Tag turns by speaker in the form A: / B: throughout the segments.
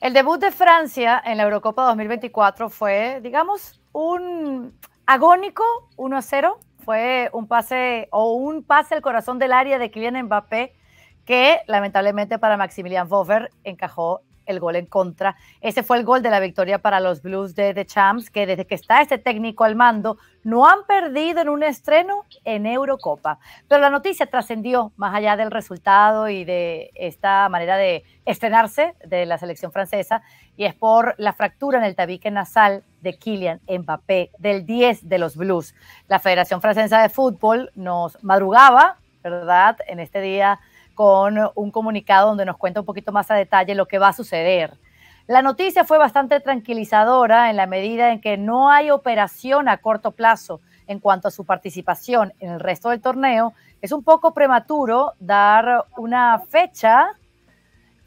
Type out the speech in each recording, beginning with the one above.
A: El debut de Francia en la Eurocopa 2024 fue, digamos, un agónico 1 a 0. Fue un pase o un pase al corazón del área de Kylian Mbappé que lamentablemente para Maximilian Bover encajó el gol en contra. Ese fue el gol de la victoria para los Blues de The Champs, que desde que está este técnico al mando, no han perdido en un estreno en Eurocopa. Pero la noticia trascendió más allá del resultado y de esta manera de estrenarse de la selección francesa, y es por la fractura en el tabique nasal de Kylian Mbappé, del 10 de los Blues. La Federación Francesa de Fútbol nos madrugaba, ¿verdad?, en este día con un comunicado donde nos cuenta un poquito más a detalle lo que va a suceder. La noticia fue bastante tranquilizadora en la medida en que no hay operación a corto plazo en cuanto a su participación en el resto del torneo. Es un poco prematuro dar una fecha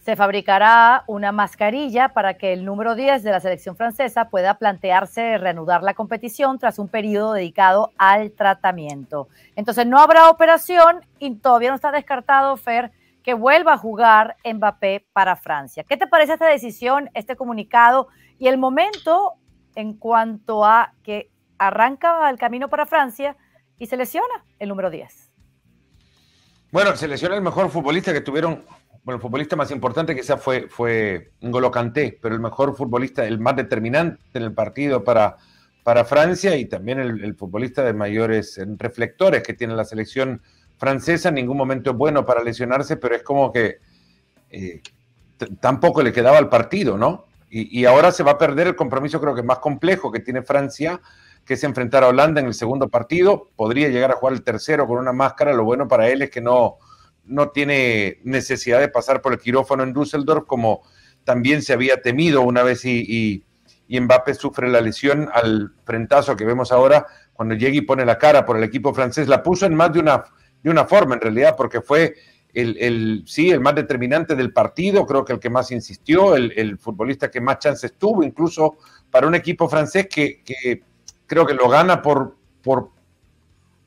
A: se fabricará una mascarilla para que el número 10 de la selección francesa pueda plantearse reanudar la competición tras un periodo dedicado al tratamiento. Entonces no habrá operación y todavía no está descartado, Fer, que vuelva a jugar Mbappé para Francia. ¿Qué te parece esta decisión, este comunicado y el momento en cuanto a que arranca el camino para Francia y se lesiona el número 10?
B: Bueno, se lesiona el mejor futbolista que tuvieron bueno, el futbolista más importante quizás fue, fue N'Golo Kanté, pero el mejor futbolista, el más determinante en el partido para, para Francia y también el, futbolista de mayores eh, reflectores que tiene la selección francesa. En ningún momento es bueno para lesionarse, pero es como que eh, tampoco le quedaba al partido, ¿no? Y, y, ahora se va a perder el compromiso creo que más complejo que tiene Francia, que es enfrentar a Holanda en el segundo partido. Podría llegar a jugar el tercero con una máscara. Lo bueno para él es que no no tiene necesidad de pasar por el quirófano en Düsseldorf, como también se había temido una vez y, y, Mbappé sufre la lesión al frentazo que vemos ahora cuando llega y pone la cara por el equipo francés. La puso en más de una, de una forma, en realidad, porque fue el, sí, el más determinante del partido, creo que el que más insistió, el, el futbolista que más chances tuvo, incluso para un equipo francés que, que creo que lo gana por, por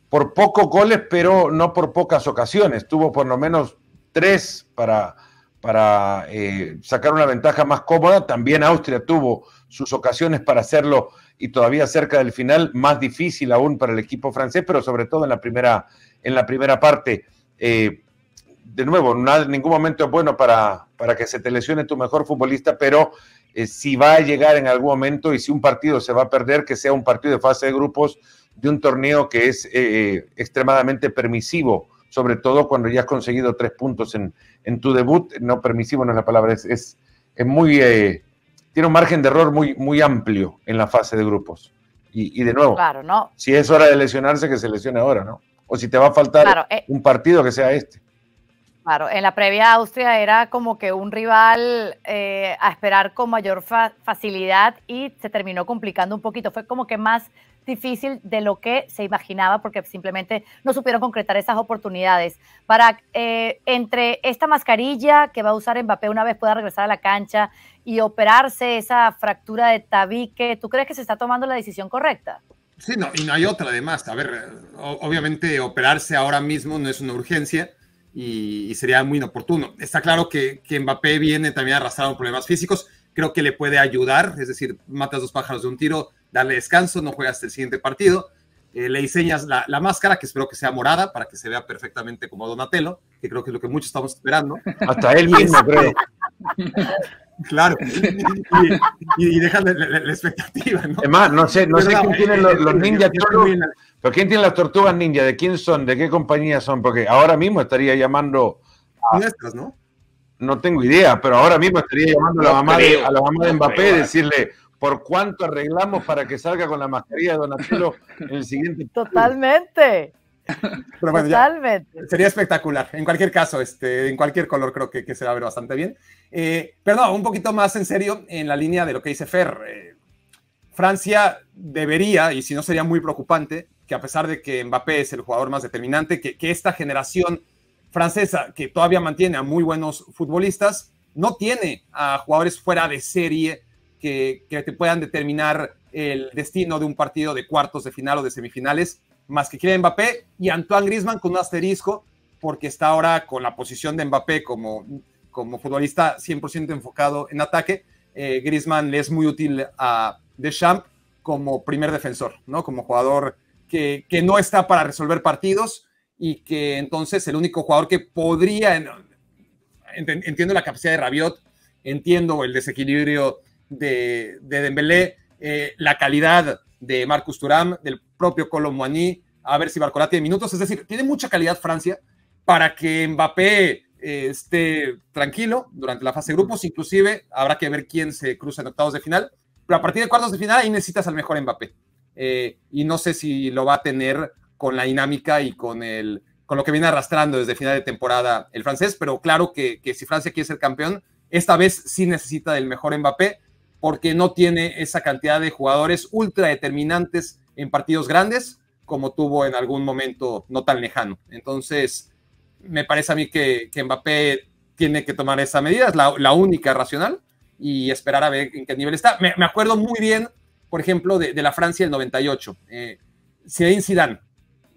B: por pocos goles, pero no por pocas ocasiones. Tuvo por lo menos tres para, para eh, sacar una ventaja más cómoda. También Austria tuvo sus ocasiones para hacerlo y todavía cerca del final, más difícil aún para el equipo francés, pero sobre todo en la primera, en la primera parte. Eh, de nuevo, en ningún momento es bueno para, para que se te lesione tu mejor futbolista, pero eh, si va a llegar en algún momento y si un partido se va a perder, que sea un partido de fase de grupos de un torneo que es eh, eh, extremadamente permisivo, sobre todo cuando ya has conseguido tres puntos en, tu debut. No permisivo no es la palabra, es, es, muy... Eh, tiene un margen de error muy, muy amplio en la fase de grupos. Y, de nuevo, claro, ¿no? si es hora de lesionarse, que se lesione ahora, ¿no? O si te va a faltar un partido que sea este.
A: Claro, en la previa Austria era como que un rival a esperar con mayor facilidad y se terminó complicando un poquito. Fue como que más difícil de lo que se imaginaba porque simplemente no supieron concretar esas oportunidades. Para eh, entre esta mascarilla que va a usar Mbappé una vez pueda regresar a la cancha y operarse esa fractura de tabique, ¿tú crees que se está tomando la decisión correcta?
C: Sí, no, y no hay otra además. A ver, obviamente operarse ahora mismo no es una urgencia y, sería muy inoportuno. Está claro que, que Mbappé viene también arrastrado con problemas físicos. Creo que le puede ayudar, es decir, matas dos pájaros de un tiro, dale descanso, no juegas el siguiente partido. Eh, le diseñas la, máscara, que espero que sea morada, para que se vea perfectamente como Donatello, que creo que es lo que muchos estamos esperando. Hasta él mismo, creo. Claro, y, y, la, expectativa, ¿no? Además, no sé, no sé quién
B: tiene eh, los, eh, ninjas pero quién tiene las tortugas ninja, de quién son, de qué compañía son, porque ahora mismo estaría llamando ¿no? tengo idea, pero ahora mismo estaría llamando a la mamá, de, a la mamá de Mbappé y decirle, por cuánto arreglamos para que salga con la mascarilla
C: de Donatello en el siguiente.
A: Totalmente. Totalmente.
C: sería espectacular. En cualquier caso, este, en cualquier color creo que, que se va a ver bastante bien. Eh, pero no, un poquito más en serio, en la línea de lo que dice Fer. Eh, Francia debería, y si no sería muy preocupante, que a pesar de que Mbappé es el jugador más determinante, que, que esta generación francesa, que todavía mantiene a muy buenos futbolistas, no tiene a jugadores fuera de serie que, te puedan determinar el destino de un partido de cuartos de final o de semifinales, más que quiere Mbappé y Antoine Grisman con un asterisco, porque está ahora con la posición de Mbappé como, como futbolista 100% enfocado en ataque. Eh, Grisman le es muy útil a Deschamps como primer defensor, ¿no? Como jugador que, que, no está para resolver partidos y que entonces el único jugador que podría. Entiendo la capacidad de Rabiot, entiendo el desequilibrio de, de Dembélé, eh, la calidad de Marcus Turam, del propio Colomboaní, a ver si Barcola tiene minutos. Es decir, tiene mucha calidad Francia para que Mbappé eh, esté tranquilo durante la fase de grupos. Inclusive habrá que ver quién se cruza en octavos de final. Pero a partir de cuartos de final ahí necesitas al mejor Mbappé. Eh, y no sé si lo va a tener con la dinámica y con, el, con lo que viene arrastrando desde final de temporada el francés. Pero claro que, que si Francia quiere ser campeón, esta vez sí necesita del mejor Mbappé porque no tiene esa cantidad de jugadores ultra determinantes en partidos grandes como tuvo en algún momento no tan lejano. Entonces, me parece a mí que, Mbappé tiene que tomar esa medida, es la, única racional, y esperar a ver en qué nivel está. Me, acuerdo muy bien, por ejemplo, de, la Francia del 98. Eh, Zinedine Zidane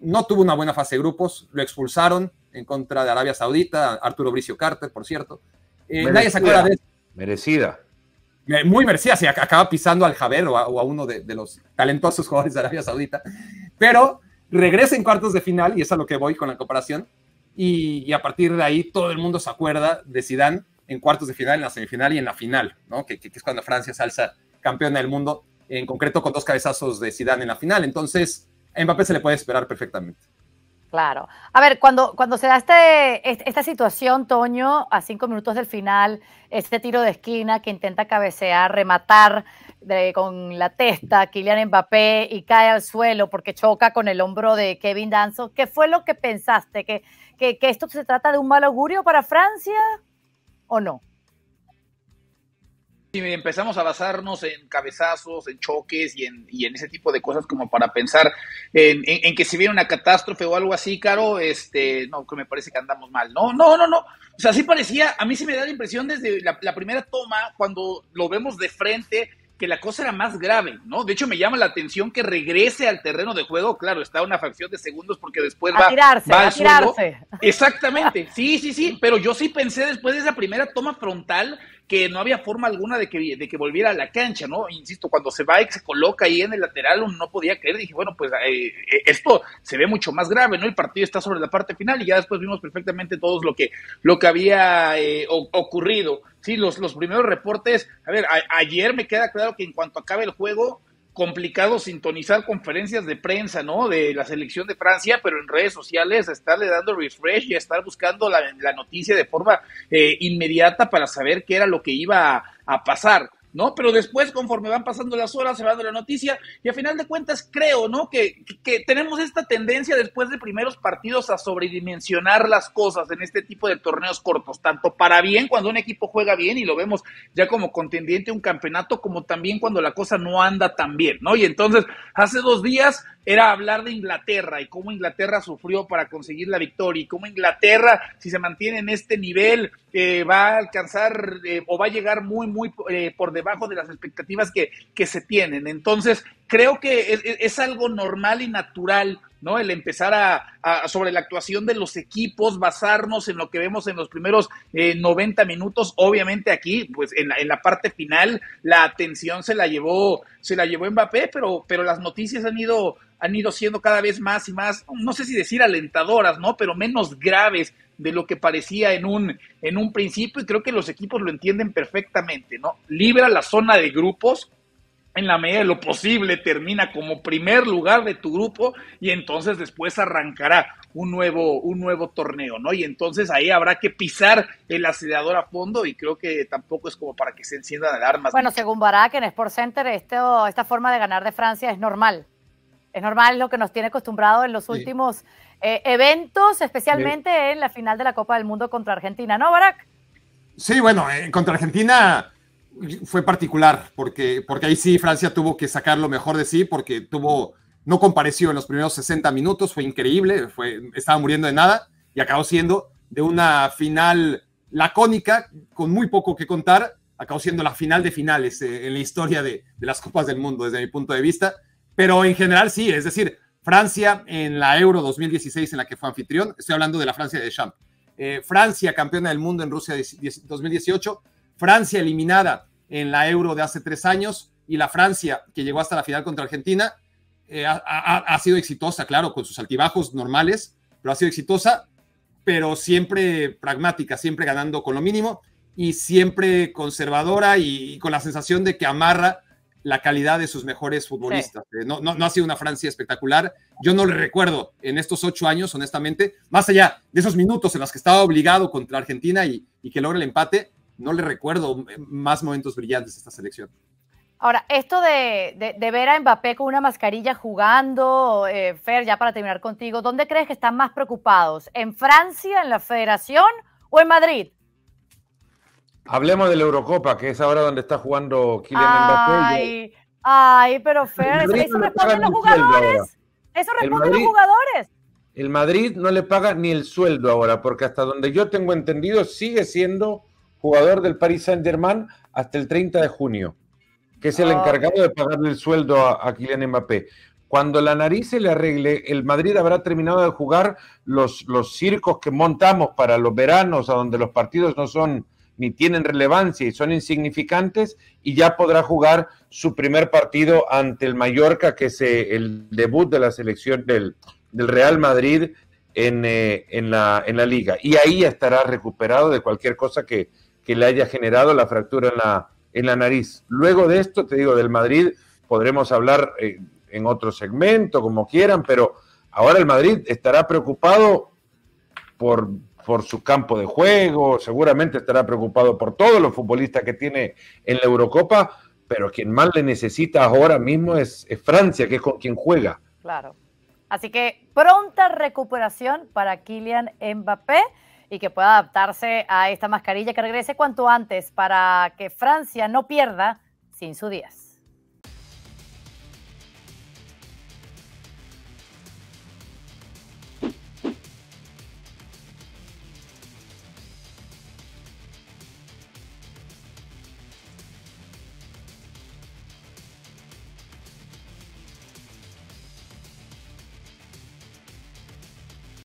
C: no tuvo una buena fase de grupos, lo expulsaron en contra de Arabia Saudita, Arturo Bricio Carter, por cierto. Eh, nadie se acuerda de eso. Merecida. Muy merecida, si acaba pisando al Javer o a, uno de, los talentosos jugadores de Arabia Saudita. Pero regresa en cuartos de final, y es a lo que voy con la comparación. Y, a partir de ahí todo el mundo se acuerda de Sidán en cuartos de final, en la semifinal y en la final, ¿no? que, es cuando Francia se alza campeona del mundo, en concreto con dos cabezazos de Zidane en la final. Entonces, a Mbappé se le puede esperar perfectamente.
A: Claro. A ver, cuando, cuando se da este, esta situación, Toño, a cinco minutos del final, este tiro de esquina que intenta cabecear, rematar con la testa Kylian Mbappé y cae al suelo porque choca con el hombro de Kevin Danzo, ¿qué fue lo que pensaste? ¿Que, que, que esto se trata de un mal augurio para Francia o no?
D: si empezamos a basarnos en cabezazos, en choques y en, ese tipo de cosas como para pensar en, que si viene una catástrofe o algo así, Caro, este, no, que me parece que andamos mal. No, no, no, no. O sea, sí parecía, a mí sí me da la impresión desde la, primera toma, cuando lo vemos de frente, que la cosa era más grave, ¿no? De hecho, me llama la atención que regrese al terreno de juego. Claro, está una fracción de segundos porque después a va, va a tirarse. Exactamente, sí, sí, sí. Pero yo sí pensé después de esa primera toma frontal que no había forma alguna de que, de que volviera a la cancha, ¿no? Insisto, cuando se va y se coloca ahí en el lateral, uno no podía creer, dije, bueno, pues eh, eh, esto se ve mucho más grave, ¿no? El partido está sobre la parte final y ya después vimos perfectamente todos lo que, lo que había eh, ocurrido. Sí, los, los primeros reportes, a ver, ayer me queda claro que en cuanto acabe el juego, complicado sintonizar conferencias de prensa, ¿no? De la selección de Francia, pero en redes sociales estarle dando refresh y estar buscando la, noticia de forma eh, inmediata para saber qué era lo que iba a pasar. ¿no? Pero después, conforme van pasando las horas, se va dando la noticia y a final de cuentas creo, ¿no? Que, que tenemos esta tendencia después de primeros partidos a sobredimensionar las cosas en este tipo de torneos cortos, tanto para bien cuando un equipo juega bien y lo vemos ya como contendiente a un campeonato, como también cuando la cosa no anda tan bien, ¿no? Y entonces, hace dos días era hablar de Inglaterra y cómo Inglaterra sufrió para conseguir la victoria y cómo Inglaterra, si se mantiene en este nivel, eh, va a alcanzar eh, o va a llegar muy, muy eh, por por debajo de las expectativas que, que se tienen. Entonces, creo que es, es algo normal y natural ¿no? El empezar a, sobre la actuación de los equipos, basarnos en lo que vemos en los primeros eh, 90 minutos. Obviamente aquí, pues en la, en la parte final, la atención se la llevó, se la llevó Mbappé, pero, pero las noticias han ido, han ido siendo cada vez más y más, no sé si decir alentadoras, ¿no? Pero menos graves de lo que parecía en un, en un principio, y creo que los equipos lo entienden perfectamente, ¿no? Libra la zona de grupos, en la medida de lo posible termina como primer lugar de tu grupo y entonces después arrancará un nuevo, un nuevo torneo, ¿no? Y entonces ahí habrá que pisar el acelerador a fondo y creo que tampoco es como para que se enciendan alarmas. Bueno, según
A: Barak en Sport Center, esta forma de ganar de Francia es normal. Es normal es lo que nos tiene acostumbrado en los últimos eh, eventos, especialmente en la final de la Copa del Mundo contra Argentina, ¿no, Barak?
C: Sí, bueno, eh, contra Argentina fue particular, porque, porque ahí sí Francia tuvo que sacar lo mejor de sí, porque tuvo, no compareció en los primeros 60 minutos, fue increíble, fue, estaba muriendo de nada y acabó siendo de una final lacónica, con muy poco que contar, acabó siendo la final de finales eh, en la historia de, las Copas del Mundo, desde mi punto de vista. Pero en general sí, es decir, Francia en la Euro 2016 en la que fue anfitrión, estoy hablando de la Francia de Champ. Eh, Francia, campeona del mundo en Rusia 2018, Francia eliminada en la Euro de hace tres años y la Francia que llegó hasta la final contra Argentina eh, ha, sido exitosa, claro, con sus altibajos normales, pero ha sido exitosa, pero siempre pragmática, siempre ganando con lo mínimo y siempre conservadora y, con la sensación de que amarra la calidad de sus mejores futbolistas. Eh, no, ha sido una Francia espectacular. Yo no le recuerdo en estos ocho años, honestamente, más allá de esos minutos en los que estaba obligado contra Argentina y, y que logra el empate, no le recuerdo eh, más momentos brillantes a esta selección.
A: Ahora, esto de, ver a Mbappé con una mascarilla jugando, eh, Fer, ya para terminar contigo, ¿dónde crees que están más preocupados? ¿En Francia, en la Federación o en Madrid?
B: Hablemos de la Eurocopa, que es ahora donde está jugando Kylian Mbappé.
A: Ay, pero Fer, eso, responde los jugadores. Eso responden los jugadores.
B: El Madrid no le paga ni el sueldo ahora, porque hasta donde yo tengo entendido sigue siendo jugador del Paris Saint-Germain hasta el 30 de junio, que es el ah. encargado de pagarle el sueldo a, Kylian Mbappé. Cuando la nariz se le arregle, el Madrid habrá terminado de jugar los, los circos que montamos para los veranos, a donde los partidos no son ni tienen relevancia y son insignificantes, y ya podrá jugar su primer partido ante el Mallorca, que es eh, el debut de la selección del, Real Madrid eh, en, la, en, la, liga. Y ahí estará recuperado de cualquier cosa que, que le haya generado la fractura en la, en la nariz. Luego de esto, te digo, del Madrid podremos hablar eh, en otro segmento, como quieran, pero ahora el Madrid estará preocupado por, por su campo de juego, seguramente estará preocupado por todos los futbolistas que tiene en la Eurocopa, pero quien más le necesita ahora mismo es, es Francia, que es con quien juega.
A: Claro. Así que pronta recuperación para Kylian Mbappé y que pueda adaptarse a esta mascarilla que regrese cuanto antes para que Francia no pierda sin su días.